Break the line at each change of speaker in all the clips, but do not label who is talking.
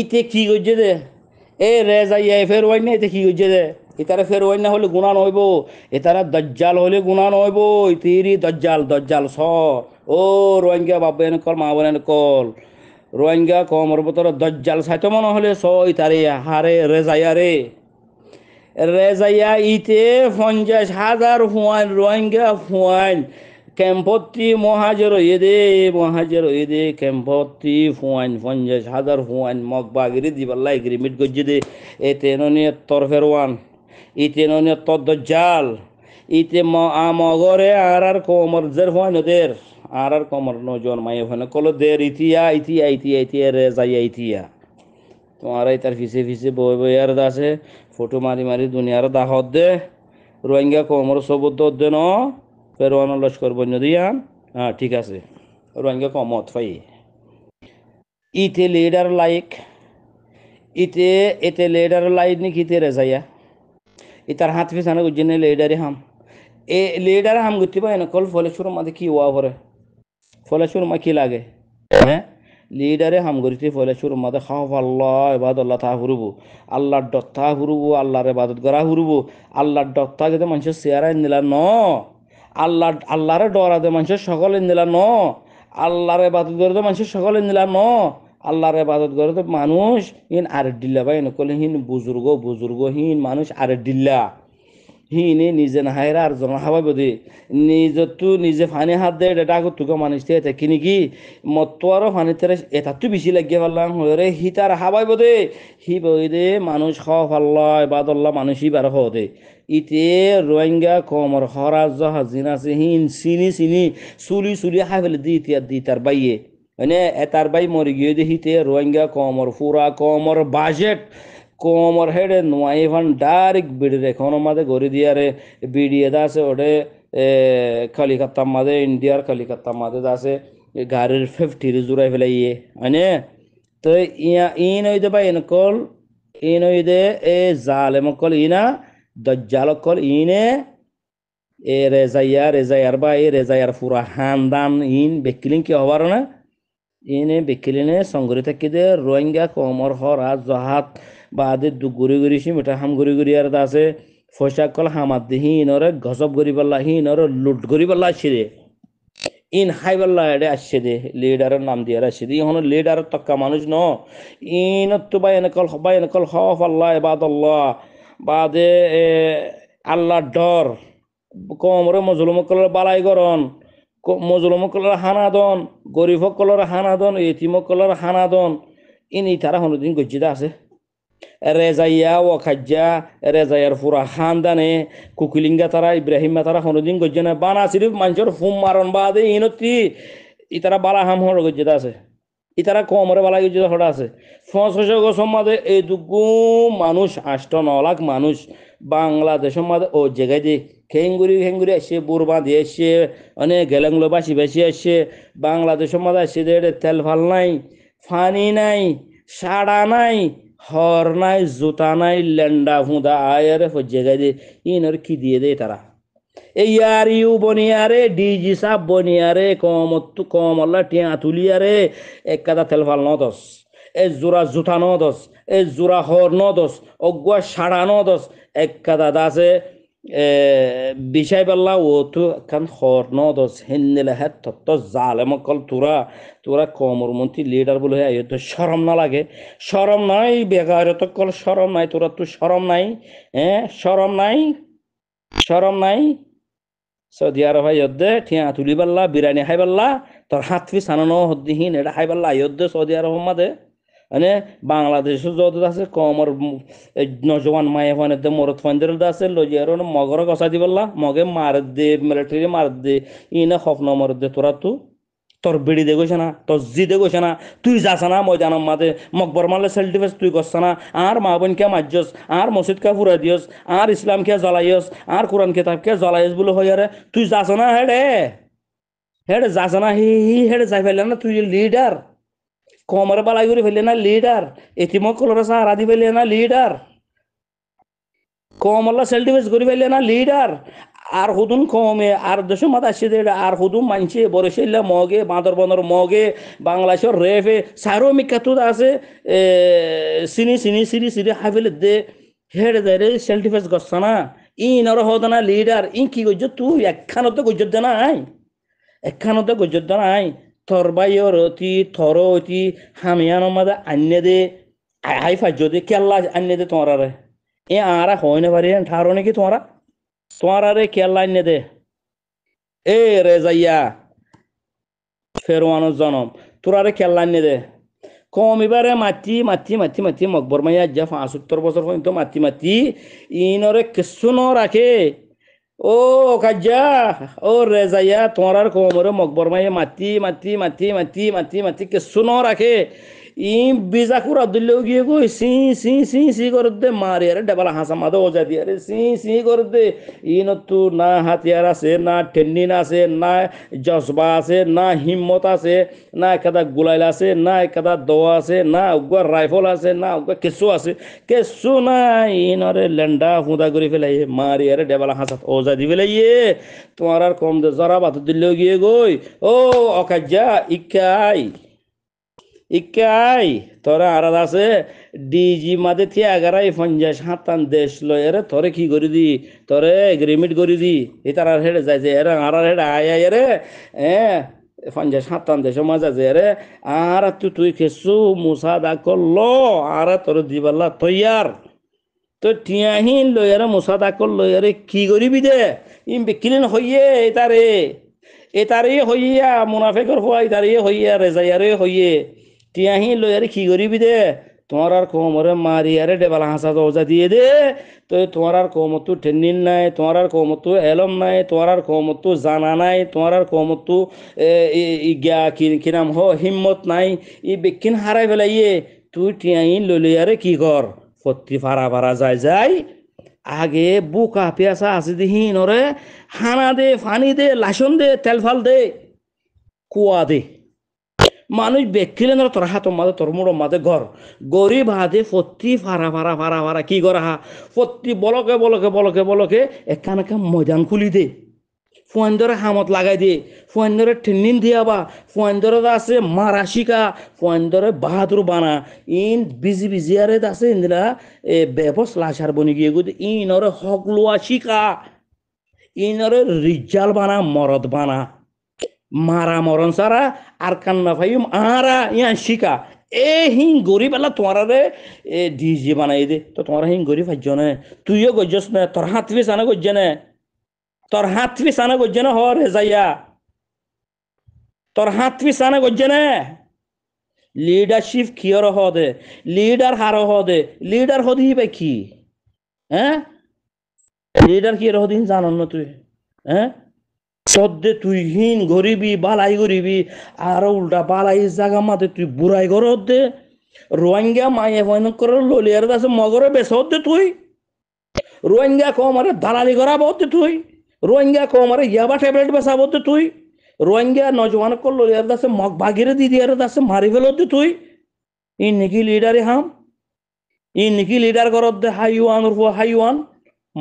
ইতে কি করছে দে এ রে এ ফের না এতে কি করছে দে ইতারে ফের না হলে গুণা নইব এতারা দজ্জাল হলে গুণা নইব ইতিরি দজ্জাল দজ্জাল স ও রোহিঙ্গা বাবা এনে কল মা বলেন কল রোহিঙ্গা কমর বতর দজ্জাল সাইতো মনে হলে স ইতারে হারে রে যাইয়া রে রেজাইয়া ইতে পঞ্চাশ হাজার ফুয়াইন রোহিঙ্গা ফুয়াইন ক্যাম্পত্রি মহাজের এদে মহাজের এদে দে ক্যাম্পত্রি ফুয়াইন পঞ্চাশ হাজার ফুয়াইন মগ বাগিরি দিবাল্লা মিট গজ্জি দে এতে নিয়ে তর ওয়ান ইতে নিয়ে জাল ইতে ম আমগরে আর আর কোমর জের ফুয়াইন ওদের আর আর কোমর নজন মায়ে ফুয়াইন কল দের ইতিয়া ইতিয়া ইতিয়া ইতিয়া রে যাইয়া ইতিয়া এই তার ফিসে ফিসে বই বই আর দাসে ফটো মারি মারি দুনিয়ার দাহত দে রোহিঙ্গা কোমর সবুদ্দ দে ন রোয়ান লস্কর বন্য দিয়ান হ্যাঁ ঠিক আছে রোয়ানকে কমত ফাই ইতে লিডার লাইক ইতে এতে লিডার লাইক নি কিতে রে যাইয়া ইতার হাত পিছানো গুজে নে লিডারে হাম এ লিডার হাম গুতি পাই না কল ফলে শুরু মাতে কি ওয়া পরে ফলে শুরু মা কি লাগে হ্যাঁ লিডারে হাম গরিতে ফলে শুরু মাতে খাওয়া আল্লাহ এবাদ আল্লাহ তা হুরুবু আল্লাহর ডত্তা হুরুবু আল্লাহর এবাদত গড়া হুরুবু আল্লাহর ডত্তা যদি মানুষের চেয়ারায় নিলা ন আল্লাহ আল্লাহরে ডরাতে মানুষের সকলে নিলা ন আল্লাহরে বাদত করে তো মানুষের সকলে নিলা ন আল্লাহর ইবাদত করে তো মানুষ ইন আর ডিল্লা বা এনকলহীন বুজুর্গ বুজুর্গহীন মানুষ আর ডিল্লা হিনে নিজে নাহাইরা আর জন হাবাই বদি নিজতু নিজে ফানি হাত দে এটা আগত তুকে মানুষ তে এটা কিনি কি মতো আরো ফানি তেরে এটা তু বেশি লাগিয়ে পারলাম হরে হি তার হাবাই বদে হি বই দে মানুষ হ ফাল্লায় বাদল্লা মানুষই বার হ দে ইতে রোহিঙ্গা কমর হরাজ হাজিন আছে হিন চিনি চিনি চুলি চুলি হাই ফেলে দি ইতিয়ার দি তার বাইয়ে মানে এটার বাই মরি গিয়ে দে হিতে রোহিঙ্গা কমর ফুরা কমর বাজেট কোমর হেডে নোয়াই ফান ডাইরেক বিড়ি রেখন মাঝে গড়ি দিয়ারে বিড়িয়ে দাসে ওটে কলিকাতা মাঝে ইন্ডিয়ার কলিকাতা মাঝে দাসে গাড়ির ফিফটির জোড়াই ইয়ে মানে তো ইয়া ইন হইতে পাই কল ইন দে এ জাল এমকল ইনা কল ইনে এ রেজাইয়া রেজাইয়ার বা এ রেজাইয়ার পুরা দান ইন বেকিলিং কি হবার না ইনে বেকিলিনে সংগরি দে রোহিঙ্গা কমর হর আজ জহাত বা আদের দু গড়ি গড়ি সিম এটা হাম গড়ি ঘুরি আর আছে ফয়সা কল হামাত হিন ওরে গজব ঘুরি পাল্লা হিন ওরে লুট ঘুরি পাল্লা আসছে রে ইন হাই পাল্লা এটা আসছে দে লিডারের নাম দিয়ে আর আসছে দে ইহন লিডার তক্কা মানুষ ন ইন তো বাই এনেকল বাই এনেকল হফ আল্লাহ এবাদ আল্লাহ বাদে আল্লাহ ডর কমরে মজলুম কলর বালাই গরণ মজলুম কলর হানাদন গরিব কলর হানাদন ইতিম কলর হানাদন ইনি তারা হনুদিন গজ্জিদা আছে রেজাইয়া ও খাজ্জা রেজাইয়ার ফুরা খানদানে কুকিলিঙ্গা তারা ইব্রাহিম তারা হনুদিন গজ্জে না বানা সিরিফ মানুষের ফুম মারন বাদে ইনতি ইতারা বালা হাম হর গজ্জে আছে ইতারা কমরে বালা গজ্জে হড়া আছে ফসে গো সম্মাদে এই দুগু মানুষ আষ্ট ন লাখ মানুষ বাংলাদেশ মাদে ও জায়গায় যে খেঙ্গুরি খেঙ্গুরি আসে বুড় বাঁধি আসছে অনেক গেলেংলো বাসি বাসি আসছে বাংলাদেশ মাদে আসছে তেল ফাল নাই ফানি নাই সাড়া নাই হর নাই জুতা নাই লেন্ডা হুঁদা আয়ারে হজ্জে গাই দে ইনর কি দিয়ে দে তারা এই আর ইউ বনিয়ারে ডিজি সাপ বনিয়ারে কমত্তু কমল্লা টিয়া তুলিয়ারে এক কাদা তেলফাল নদস এ জোড়া জুতা নদস এ জোড়া হর নদস অগুয়া সাড়া নদস এক কাদা দাসে بجايب الله وتو كان خور نودس هن হে تطز زعلم قال تورا تورا كومر منتي ليدر بلو هي তো শরম না লাগে শরম নাই বেগারত কল শরম নাই তোরা তো শরম নাই হ্যাঁ শরম নাই শরম নাই সৌদি আরব হয় ঠিয়া তুলি পাল্লা বিরিয়ানি হাই পাল্লা তোর হাত ফি সানানো হদ্দিহীন এটা হাই পাল্লা ইয়দ্দে সৌদি আরব মাদে মানে বাংলাদেশে যত আছে কমর নজওয়ান মায়ে ফানে দে মরত ফান্দের আছে লজিয়ার মগর গসা দিব মগে মার দে মিলিটারি মার দে ইনে স্বপ্ন মর দে তোরা তু তোর বিড়ি দে গেছে না তোর জি দে গেছে না তুই যাস না ময়দানের মাতে মকবর মারলে সেলফ ডিফেন্স তুই করছ না আর মা কে মারজস আর কে ফুরা দিয়স আর কে জ্বালাইস আর কোরআন কে জ্বালাইস বলে হই আরে তুই যাস না হেডে হেডে যাস না হি হেডে যাই ফেলে না তুই লিডার কমর বালাই করে ফেলে না লিডার এতিম কলর সাহারা দি ফেলে না লিডার কমলা সেলডিভেস করে ফেলে না লিডার আর হুদুন কমে আর দেশ মাত আসছে আর হুদুন মানছে বরিশাল্লা মগে বান্দরবন্দর মগে বাংলাদেশের রেফে সারো মিখ্যাত আছে সিনি সিনি সিরি সিরি হাফেলে দে হেড দেরে সেলফ ডিফেন্স করছে না ইন আর হতো না লিডার ইন কি করছো তুই একখানতে তো করছো না আই একখানতে তো করছো না আই তরবাই থর অতি হামিয়ান মাদা আন্য দে হাই ফাজ্য দে কেল্লা আন্য দে তোমার এ আরা হয় না পারি ঠারো নাকি তোমরা তোমার আরে কেল্লা আন্য দে এ রে যাইয়া ফেরোয়ানো জনম তোর আরে কেল্লা আন্য দে কমিবারে মাতি মাতি মাতি মাতি মকবর মাইয়া যা ফাঁসত্তর বছর পর্যন্ত মাতি মাতি ইনরে কিছু ন রাখে ओ खज्जा ओ रेजाया तोरार कोमरो मकबरमा ये माती माती माती माती माती माती के सुनो रखे ই বিজা কুড়া দিলেও গিয়ে কই সি সি সি সি করে দে মারি আরে ডেবালা হাসা মাদে ওজা দিয়ে আরে সি সি করে দে ই নতু না হাতিয়ার আছে না টেন্ডিন আছে না জজবা আছে না হিম্মত আছে না একদা গুলাইল আছে না একদা দোয়া আছে না উগুয়া রাইফল আছে না উগুয়া কিছু আছে কিছু না ইনরে লেন্ডা হুঁদা করে ফেলাই মারি আরে ডেবালা হাসাত ওজা দি ফেলাইয়ে তোমার আর কম দে জরা বাত দিলেও গিয়ে গই ও অকাজ্যা ইকাই ইকাই তোরা আরাদ আছে ডিজি মাদে থি এগারাই পঞ্চাশ হাতান দেশ লয় এরে তোরে কি করি দি তোরে এগ্রিমেন্ট করি দি এ তার আর হেডে যাই যে এরে আর আর হেডে আয় আয় রে হ্যাঁ পঞ্চাশ হাতান দেশ মজা যে রে আর তুই তুই খেসু মুসা দা করল আর তোর দিবাল্লা তৈয়ার তো টিয়াহীন লয়ারে মুসা দা করল লয়ারে কি করিবি দে ইম বিক্রিন হইয়ে এটারে তারে হইয়া মুনাফেকর হওয়া এটারে হইয়া রেজাইয়ারে হইয়ে তিয়াহি লয়ারে কি করিবি দে তোমার আর কোমরে আরে ডেবালা হাসা দরজা দিয়ে দে তো তোমার আর তো ট্রেনিং নাই তোমার আর তো এলম নাই তোমার আর তো জানা নাই তোমার আর কোমতো ইজ্ঞা কি নাম হ হিম্মত নাই ই বেক্ষিন হারাই পেলাইয়ে তুই লই ললিয়ারে কি কর ফত্তি ফাড়া ফাড়া যায় যায় আগে বুকা পেঁয়াসা আছে দিহি নরে হানা দে ফানি দে লাসন দে তেল ফাল দে কুয়া দে মানুষ বেকিলে না তোর হাত মাদে তোর মুড়ো মাদে ঘর গরিব হাতে ফত্তি ফারা ফারা ফারা ফারা কি করা হা ফত্তি বলকে বলকে বলকে বলকে এখান এখান ময়দান খুলি দে ফুয়ান্দরে হামত লাগাই দিয়ে ফুয়ান্দরে ঠেনিন দিয়াবা ফুয়ান্দরে আছে মারাশিকা ফুয়ান্দরে বাহাদুর বানা ইন বিজি বিজিয়ারে আছে ইন্দিরা এ বেবস লাশার বনি গিয়ে গুদ ইনরে হকলোয়া শিকা ইনরে রিজাল বানা মরদ বানা মারা মরণ সারা আর কান্না ফাইম আহারা ইয়া শিকা এ হিং গরিব এলা তোমারা রে এ ডিজে বানাই দে তো তোমারা হিং গরিব হাজ্য নে তুইও গজ্জস নে তোর হাত পিস আনা গজ্জে নে তোর হাত পিস আনা গজ্জে না হর হে যাইয়া তোর হাত পিস আনা গজ্জে নে লিডারশিপ কিয়র হ দে লিডার হার হ দে লিডার হদি বে কি হ্যাঁ লিডার কি রহদিন জানো না তুই হ্যাঁ সদ্যে তুই হীন গরিবি বালাই গরিবি আর উল্টা বালাই জাগা মাতে তুই বুড়াই ঘর দে রোহিঙ্গা মায়ে ভয়ন করে ললিয়ার কাছে মগরে বেসে দে তুই রোহিঙ্গা কম আরে দালালি করা বলতে তুই রোহিঙ্গা কম আরে ইয়াবা ট্যাবলেট বেসা বলতে তুই রোহিঙ্গা নজওয়ান কর ললিয়ার দাসে মগ ভাগিরে দিদি আর দাসে মারি ফেলতে তুই ই নিকি লিডারে হাম ই নিকি লিডার করত দে হাইওয়ান হাইওয়ান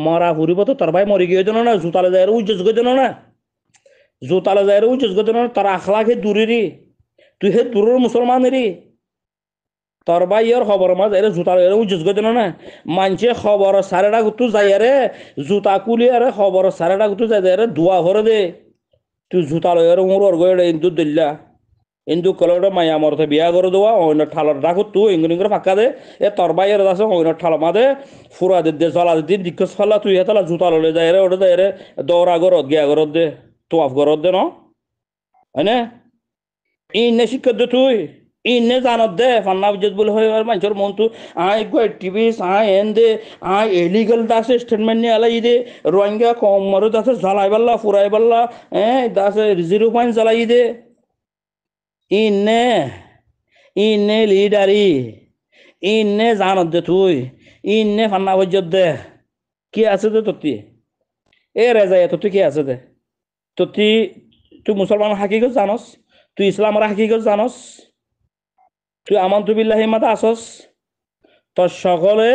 মরা হুরিব তো তার ভাই মরি গিয়ে না জুতালে যায় উজ্জ্বস গিয়ে না जो ताला जाय रे उचस गतन तर आखला हे दुरीरी তুই হে দূরের মুসলমান রে তোর বা ইয়ার খবর মাঝ এর জোতা এর উজুজ গদিন না মানছে খবর সারেডা গুতু যাই রে জোতা কুলি আরে খবর সারেডা গুতু যাই রে দোয়া হরে দে তুই জুতা লয়ের উর or Gaye Indu দিল্লা Indu colour মায়া মরতে বিয়া করে দেওয়া অন্য ঠালর ডাকু তু ইঙ্গুন ইঙ্গুর ফাঁকা দে এ তোর বা ইয়ার দাসে অন্য ঠাল মা দে ফুরা দে জ্বলা দে দিন দিকস ফাল্লা তুই হেতালা জোতা ললে যাই রে ওটা যাই রে দৌড়া গর গিয়া গর দে তোয়াফ গরত দে ন হয়নে ইনে শিক্ষা দে তুই ইনে জানত দে ফান্না বুঝত বলে হয় আর মানুষের মন তু আই গো টিভি আই এন দে আই এলিগেল দাসে স্টেটমেন্ট নিয়ে আলাই দে রোহিঙ্গা কম মারো দাসে জ্বালাই পাল্লা ফুরাই পাল্লা হ্যাঁ দাসে জিরো পয়েন্ট জ্বালাই দে ইনে ইনে লিডারি ইনে জানত দে তুই ইনে ফান্না বুঝত দে কি আছে দে তোর এ রেজাই তোর কি আছে দে তো তুই তুই মুসলমানের হাকিগত জানস তুই ইসলামের হাকিগত জানস তুই আমান্তুবিল্লাহি মাতা আসস তোর সকলে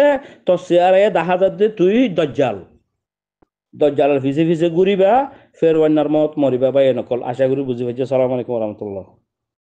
তোর চেয়ারে দেখা যাচ্ছে তুই দজ্জাল দজ্জালের ভিজে ভিজে ঘুরিবা ফের অন্যার মত মরিবা বা এনকল আশা করি বুঝি পাইছে সালাম আলাইকুম রহমতুল্লাহ